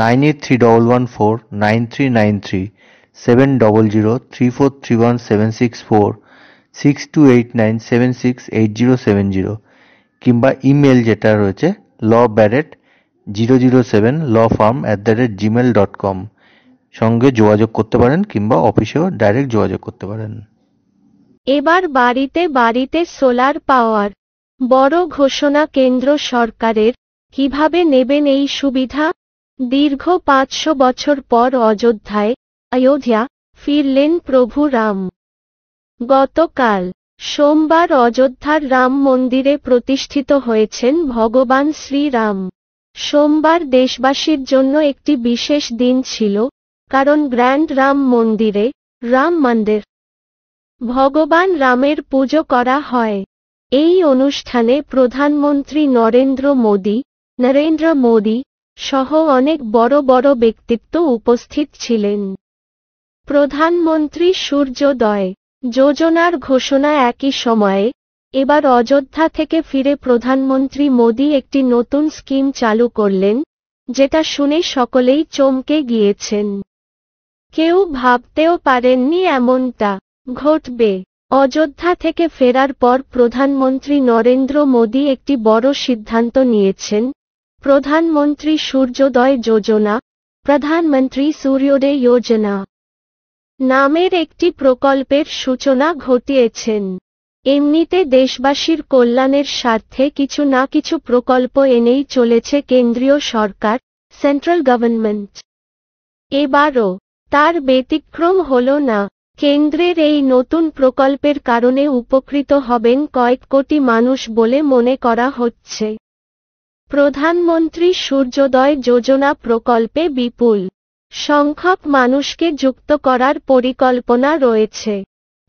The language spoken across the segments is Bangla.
nine eight three double one four nine three nine three seven double zero three four three one seven six four six two eight nine seven six eight zero seven zero কিংবা ইমেল যেটা রয়েছে law Barrett zero zero seven law firm at the rate Gmail dot com সঙ্গে যোগাযোগ করতে পারেন কিংবা অফিসেও ডাইরেক্ট যোগাযোগ করতে পারেন এবার বাড়িতে বাড়িতে সোলার পাওয়ার বড় ঘোষণা কেন্দ্র সরকারের কিভাবে নেবেন এই সুবিধা দীর্ঘ পাঁচশো বছর পর অযোধ্যায় অযোধ্যা ফিরলেন প্রভু রাম গতকাল সোমবার অযোধ্যার রাম মন্দিরে প্রতিষ্ঠিত হয়েছেন ভগবান শ্রীরাম সোমবার দেশবাসীর জন্য একটি বিশেষ দিন ছিল কারণ গ্র্যান্ড রাম মন্দিরে রাম মন্দির ভগবান রামের পুজো করা হয় এই অনুষ্ঠানে প্রধানমন্ত্রী নরেন্দ্র মোদী নরেন্দ্র মোদী সহ অনেক বড় বড় ব্যক্তিত্ব উপস্থিত ছিলেন প্রধানমন্ত্রী সূর্যোদয় যোজনার ঘোষণা একই সময়ে এবার অযোধ্যা থেকে ফিরে প্রধানমন্ত্রী মোদী একটি নতুন স্কিম চালু করলেন যেটা শুনে সকলেই চমকে গিয়েছেন কেউ ভাবতেও পারেননি এমনটা ঘটবে অযোধ্যা থেকে ফেরার পর প্রধানমন্ত্রী নরেন্দ্র মোদী একটি বড় সিদ্ধান্ত নিয়েছেন প্রধানমন্ত্রী সূর্যোদয় যোজনা প্রধানমন্ত্রী সূর্যোদয় যোজনা নামের একটি প্রকল্পের সূচনা ঘটিয়েছেন এমনিতে দেশবাসীর কল্যাণের স্বার্থে কিছু না কিছু প্রকল্প এনেই চলেছে কেন্দ্রীয় সরকার সেন্ট্রাল গভর্নমেন্ট এবারও তার ব্যতিক্রম হল না কেন্দ্রের এই নতুন প্রকল্পের কারণে উপকৃত হবেন কয়েক কোটি মানুষ বলে মনে করা হচ্ছে প্রধানমন্ত্রী সূর্যোদয় যোজনা প্রকল্পে বিপুল সংখ্যক মানুষকে যুক্ত করার পরিকল্পনা রয়েছে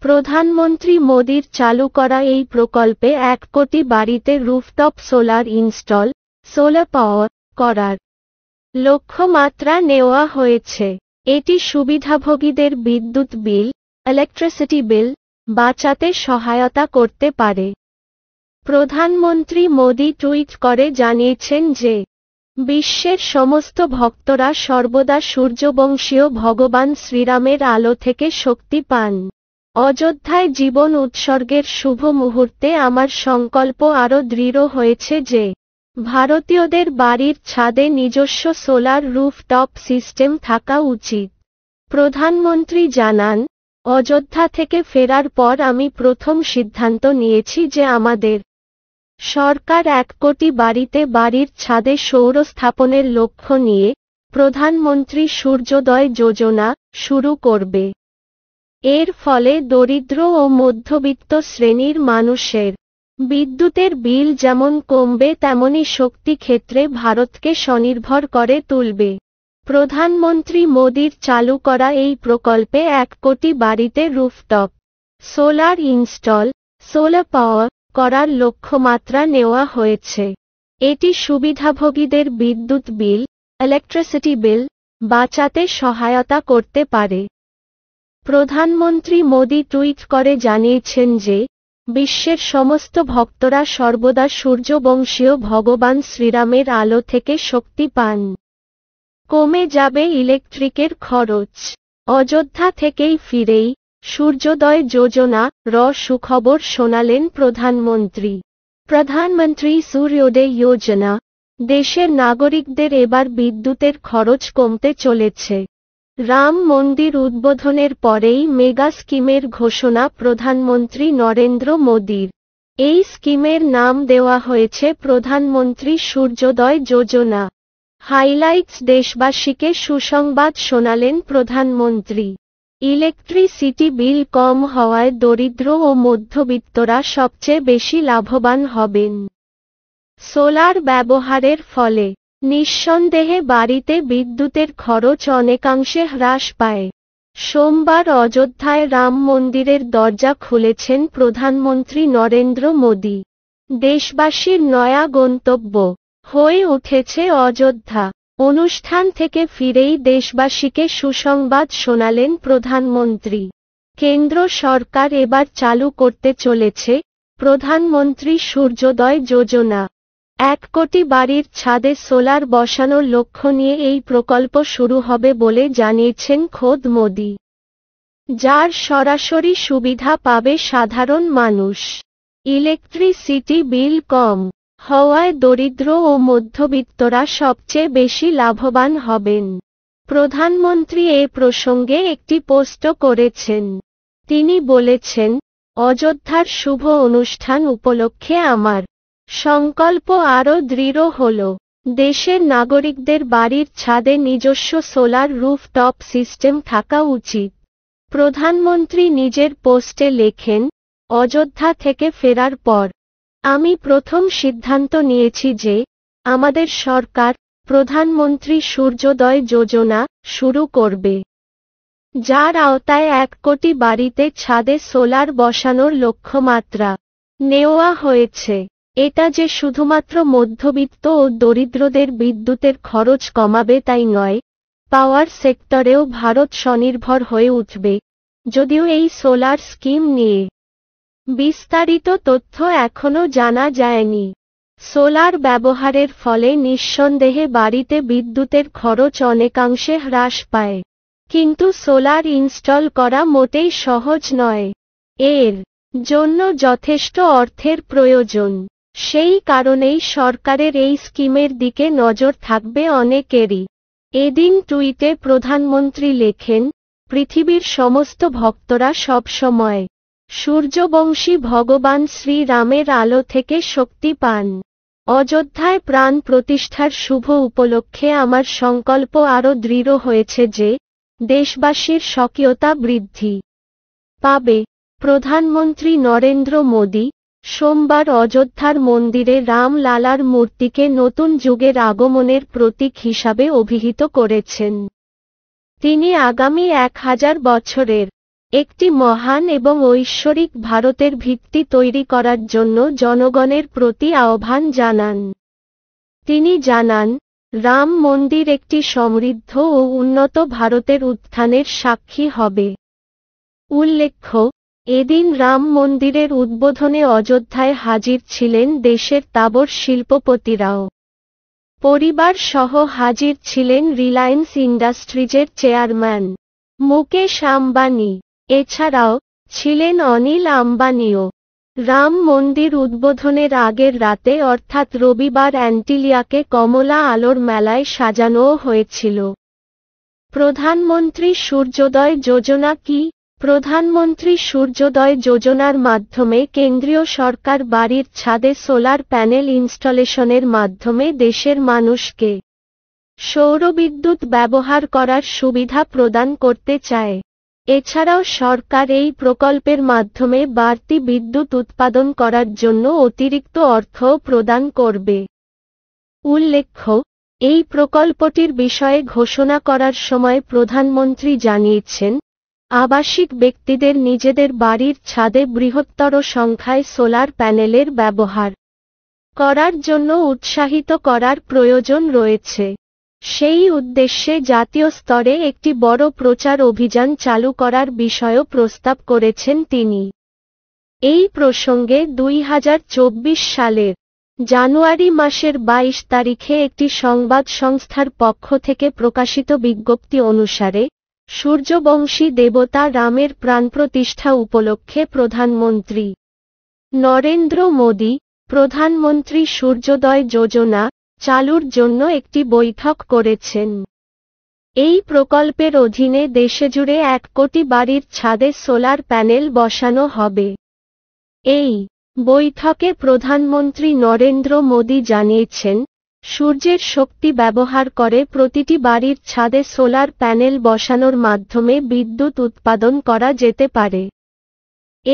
প্রধানমন্ত্রী মোদীর চালু করা এই প্রকল্পে এক কোটি বাড়িতে rooftop solar install solar power করার লক্ষ্যমাত্রা নেওয়া হয়েছে এটি সুবিধাভোগীদের বিদ্যুৎ বিল ইলেকট্রিসিটি বিল বাঁচাতে সহায়তা করতে পারে প্রধানমন্ত্রী মোদী টুইট করে জানিয়েছেন যে বিশ্বের সমস্ত ভক্তরা সর্বদা সূর্যবংশীয় ভগবান শ্রীরামের আলো থেকে শক্তি পান অযোধ্যায় জীবন উৎসর্গের শুভ মুহূর্তে আমার সংকল্প আরও দৃঢ় হয়েছে যে ভারতীয়দের বাড়ির ছাদে নিজস্ব সোলার রুফটপ সিস্টেম থাকা উচিত প্রধানমন্ত্রী জানান অযোধ্যা থেকে ফেরার পর আমি প্রথম সিদ্ধান্ত নিয়েছি যে আমাদের সরকার এক কোটি বাড়িতে বাড়ির ছাদে সৌর স্থাপনের লক্ষ্য নিয়ে প্রধানমন্ত্রী সূর্যোদয় যোজনা শুরু করবে এর ফলে দরিদ্র ও মধ্যবিত্ত শ্রেণীর মানুষের বিদ্যুতের বিল যেমন কমবে তেমনি শক্তি ক্ষেত্রে ভারতকে স্বনির্ভর করে তুলবে প্রধানমন্ত্রী মোদীর চালু করা এই প্রকল্পে এক কোটি বাড়িতে rooftop solar install solar power করার লক্ষ্যমাত্রা নেওয়া হয়েছে এটি সুবিধাভোগীদের বিদ্যুৎ বিল ইলেকট্রিসিটি বিল বাঁচাতে সহায়তা করতে পারে প্রধানমন্ত্রী মোদি টুইট করে জানিয়েছেন যে বিশ্বের সমস্ত ভক্তরা সর্বদা সূর্যবংশীয় ভগবান শ্রীরামের আলো থেকে শক্তি পান কমে যাবে ইলেকট্রিকের খরচ অযোধ্যা থেকেই ফিরেই সূর্যোদয় যোজনা র সুখবর শোনালেন প্রধানমন্ত্রী প্রধানমন্ত্রী সূর্যোদয় যোজনা দেশের নাগরিকদের এবার বিদ্যুতের খরচ কমতে চলেছে রাম মন্দির উদ্বোধনের পরেই মেগা স্কিমের ঘোষণা প্রধানমন্ত্রী নরেন্দ্র মোদীর এই স্কিমের নাম দেওয়া হয়েছে প্রধানমন্ত্রী সূর্যোদয় যোজনা হাইলাইটস দেশবাসীকে সুসংবাদ শোনালেন প্রধানমন্ত্রী ইলেকট্রিসিটি বিল কম হওয়ায় দরিদ্র ও মধ্যবিত্তরা সবচেয়ে বেশি লাভবান হবেন সোলার ব্যবহারের ফলে নিঃসন্দেহে বাড়িতে বিদ্যুতের খরচ অনেকাংশে হ্রাস পায় সোমবার অযোধ্যায় রাম মন্দিরের দরজা খুলেছেন প্রধানমন্ত্রী নরেন্দ্র মোদী দেশবাসীর নয়া গন্তব্য হয়ে উঠেছে অযোধ্যা অনুষ্ঠান থেকে ফিরেই দেশবাসীকে সুসংবাদ শোনালেন প্রধানমন্ত্রী কেন্দ্র সরকার এবার চালু করতে চলেছে প্রধানমন্ত্রী সূর্যোদয় যোজনা এক কোটি বাড়ির ছাদে সোলার বসানোর লক্ষ্য নিয়ে এই প্রকল্প শুরু হবে বলে জানিয়েছেন খোদ মোদি যার সরাসরি সুবিধা পাবে সাধারণ মানুষ ইলেকট্রিসিটি বিল কম হওয়ায় দরিদ্র ও মধ্যবিত্তরা সবচেয়ে বেশি লাভবান হবেন প্রধানমন্ত্রী এ প্রসঙ্গে একটি পোস্টও করেছেন তিনি বলেছেন অযোধ্যার শুভ অনুষ্ঠান উপলক্ষে আমার সংকল্প আরও দৃঢ় হল দেশের নাগরিকদের বাড়ির ছাদে নিজস্ব সোলার রুফটপ সিস্টেম থাকা উচিত প্রধানমন্ত্রী নিজের পোস্টে লেখেন অযোধ্যা থেকে ফেরার পর আমি প্রথম সিদ্ধান্ত নিয়েছি যে আমাদের সরকার প্রধানমন্ত্রী সূর্যোদয় যোজনা শুরু করবে যার আওতায় এক কোটি বাড়িতে ছাদে সোলার বসানোর লক্ষ্যমাত্রা নেওয়া হয়েছে এটা যে শুধুমাত্র মধ্যবিত্ত ও দরিদ্রদের বিদ্যুতের খরচ কমাবে তাই নয় পাওয়ার সেক্টরেও ভারত স্বনির্ভর হয়ে উঠবে যদিও এই সোলার স্কিম নিয়ে বিস্তারিত তথ্য এখনও জানা যায়নি সোলার ব্যবহারের ফলে নিঃসন্দেহে বাড়িতে বিদ্যুতের খরচ অনেকাংশে হ্রাস পায় কিন্তু সোলার ইনস্টল করা মোটেই সহজ নয় এর জন্য যথেষ্ট অর্থের প্রয়োজন সেই কারণেই সরকারের এই স্কিমের দিকে নজর থাকবে অনেকেরই এদিন টুইটে প্রধানমন্ত্রী লেখেন পৃথিবীর সমস্ত ভক্তরা সবসময় সূর্যবংশী ভগবান শ্রীরামের আলো থেকে শক্তি পান অযোধ্যায় প্রাণ প্রতিষ্ঠার শুভ উপলক্ষে আমার সংকল্প আরও দৃঢ় হয়েছে যে দেশবাসীর স্বকীয়তা বৃদ্ধি পাবে প্রধানমন্ত্রী নরেন্দ্র মোদী সোমবার অযোধ্যার মন্দিরে রামলালার মূর্তিকে নতুন যুগের আগমনের প্রতীক হিসাবে অভিহিত করেছেন তিনি আগামী এক হাজার বছরের একটি মহান এবং ঐশ্বরিক ভারতের ভিত্তি তৈরি করার জন্য জনগণের প্রতি আহ্বান জানান তিনি জানান রাম মন্দির একটি সমৃদ্ধ ও উন্নত ভারতের উত্থানের সাক্ষী হবে উল্লেখ্য এদিন রাম মন্দিরের উদ্বোধনে অযোধ্যায় হাজির ছিলেন দেশের তাবর শিল্পপতিরাও পরিবার সহ হাজির ছিলেন রিলায়েন্স ইন্ডাস্ট্রিজের চেয়ারম্যান মুকেশ আম্বানি এছাড়াও ছিলেন অনিল আম্বানিও রাম মন্দির উদ্বোধনের আগের রাতে অর্থাৎ রবিবার অ্যান্টিলিয়াকে কমলা আলোর মেলায় সাজানোও হয়েছিল প্রধানমন্ত্রী সূর্যোদয় যোজনা কি প্রধানমন্ত্রী সূর্যোদয় যোজনার মাধ্যমে কেন্দ্রীয় সরকার বাড়ির ছাদে সোলার প্যানেল ইনস্টলেশনের মাধ্যমে দেশের মানুষকে সৌরবিদ্যুৎ ব্যবহার করার সুবিধা প্রদান করতে চায় এছাড়াও সরকার এই প্রকল্পের মাধ্যমে বাড়তি বিদ্যুৎ উৎপাদন করার জন্য অতিরিক্ত অর্থ প্রদান করবে উল্লেখ্য এই প্রকল্পটির বিষয়ে ঘোষণা করার সময় প্রধানমন্ত্রী জানিয়েছেন আবাসিক ব্যক্তিদের নিজেদের বাড়ির ছাদে বৃহত্তর সংখ্যায় সোলার প্যানেলের ব্যবহার করার জন্য উৎসাহিত করার প্রয়োজন রয়েছে সেই উদ্দেশ্যে জাতীয় স্তরে একটি বড় প্রচার অভিযান চালু করার বিষয়ও প্রস্তাব করেছেন তিনি এই প্রসঙ্গে দুই সালের জানুয়ারি মাসের ২২ তারিখে একটি সংবাদ সংস্থার পক্ষ থেকে প্রকাশিত বিজ্ঞপ্তি অনুসারে সূর্যবংশী দেবতা রামের প্রাণ প্রতিষ্ঠা উপলক্ষে প্রধানমন্ত্রী নরেন্দ্র মোদী প্রধানমন্ত্রী সূর্যোদয় যোজনা চালুর জন্য একটি বৈঠক করেছেন এই প্রকল্পের অধীনে দেশেজুড়ে এক কোটি বাড়ির ছাদে সোলার প্যানেল বসানো হবে এই বৈঠকে প্রধানমন্ত্রী নরেন্দ্র মোদী জানিয়েছেন সূর্যের শক্তি ব্যবহার করে প্রতিটি বাড়ির ছাদে সোলার প্যানেল বসানোর মাধ্যমে বিদ্যুৎ উৎপাদন করা যেতে পারে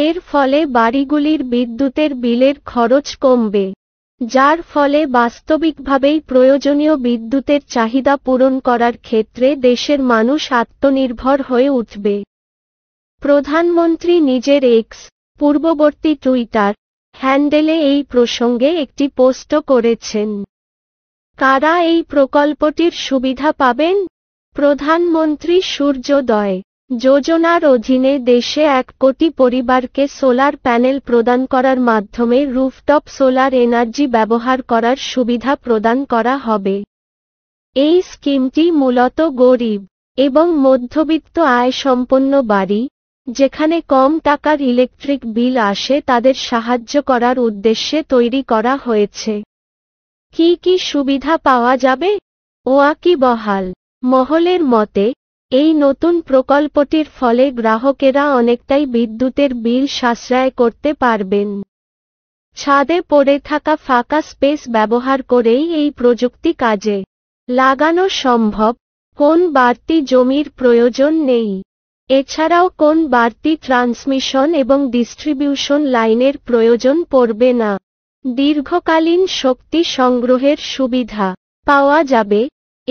এর ফলে বাড়িগুলির বিদ্যুতের বিলের খরচ কমবে যার ফলে বাস্তবিকভাবেই প্রয়োজনীয় বিদ্যুতের চাহিদা পূরণ করার ক্ষেত্রে দেশের মানুষ আত্মনির্ভর হয়ে উঠবে প্রধানমন্ত্রী নিজের এক্স পূর্ববর্তী টুইটার হ্যান্ডেলে এই প্রসঙ্গে একটি পোস্টও করেছেন কারা এই প্রকল্পটির সুবিধা পাবেন প্রধানমন্ত্রী সূর্যোদয় যোজনার অধীনে দেশে এক কোটি পরিবারকে সোলার প্যানেল প্রদান করার মাধ্যমে রুফটপ সোলার এনার্জি ব্যবহার করার সুবিধা প্রদান করা হবে এই স্কিমটি মূলত গরিব এবং মধ্যবিত্ত আয় সম্পন্ন বাড়ি যেখানে কম টাকার ইলেকট্রিক বিল আসে তাদের সাহায্য করার উদ্দেশ্যে তৈরি করা হয়েছে কি কি সুবিধা পাওয়া যাবে ওয়াকি বহাল মহলের মতে এই নতুন প্রকল্পটির ফলে গ্রাহকেরা অনেকটাই বিদ্যুতের বিল সাশ্রয় করতে পারবেন ছাদে পড়ে থাকা ফাঁকা স্পেস ব্যবহার করেই এই প্রযুক্তি কাজে লাগানো সম্ভব কোন বাড়তি জমির প্রয়োজন নেই এছাড়াও কোন বাড়তি ট্রান্সমিশন এবং ডিস্ট্রিবিউশন লাইনের প্রয়োজন পড়বে না দীর্ঘকালীন শক্তি সংগ্রহের সুবিধা পাওয়া যাবে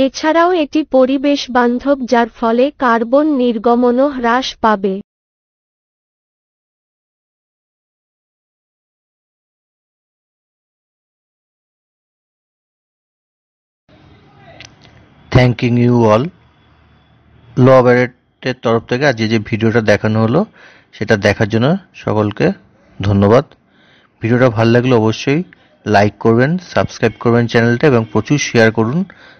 এছাড়াও এটি পরিবেশ বান্ধব যার ফলে কার্বন নির্গমনও হ্রাস পাবে থ্যাংকিং ইউ অল ল তরফ থেকে আজকে যে ভিডিওটা দেখানো হলো সেটা দেখার জন্য সকলকে ধন্যবাদ ভিডিওটা ভালো লাগলে অবশ্যই লাইক করবেন সাবস্ক্রাইব করবেন চ্যানেলটা এবং প্রচুর শেয়ার করুন